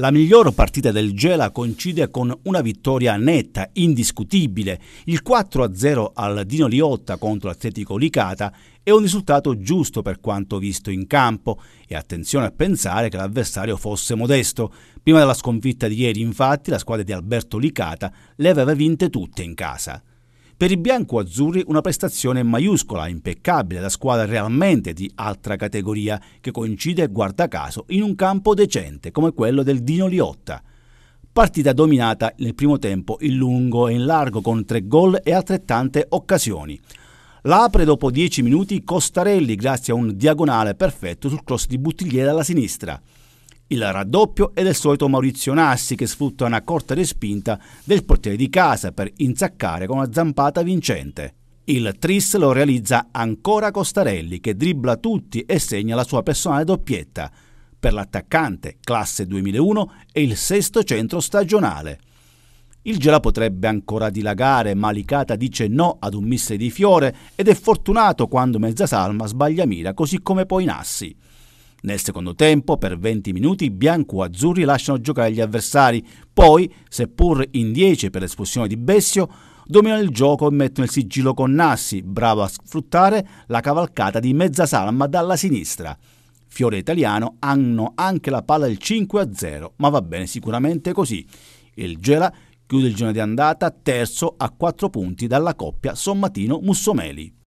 La miglior partita del Gela coincide con una vittoria netta, indiscutibile, il 4-0 al Dino Liotta contro l'Atletico Licata è un risultato giusto per quanto visto in campo e attenzione a pensare che l'avversario fosse modesto. Prima della sconfitta di ieri infatti la squadra di Alberto Licata le aveva vinte tutte in casa. Per i bianco-azzurri una prestazione maiuscola, impeccabile, da squadra realmente di altra categoria, che coincide, guarda caso, in un campo decente come quello del Dino Liotta. Partita dominata nel primo tempo in lungo e in largo con tre gol e altrettante occasioni. L'apre dopo 10 minuti Costarelli grazie a un diagonale perfetto sul cross di Buttigliera alla sinistra. Il raddoppio è del solito Maurizio Nassi che sfrutta una corta respinta del portiere di casa per insaccare con una zampata vincente. Il tris lo realizza ancora Costarelli che dribbla tutti e segna la sua personale doppietta. Per l'attaccante, classe 2001, è il sesto centro stagionale. Il Gela potrebbe ancora dilagare, ma Licata dice no ad un missile di fiore ed è fortunato quando Mezzasalma sbaglia mira, così come poi Nassi. Nel secondo tempo, per 20 minuti, i bianco-azzurri lasciano giocare gli avversari, poi, seppur in 10 per l'espulsione di Bessio, dominano il gioco e mettono il sigillo con Nassi, bravo a sfruttare la cavalcata di mezza salma dalla sinistra. Fiore Italiano hanno anche la palla del 5-0, ma va bene sicuramente così. Il Gela chiude il giorno di andata terzo a 4 punti dalla coppia Sommatino-Mussomeli.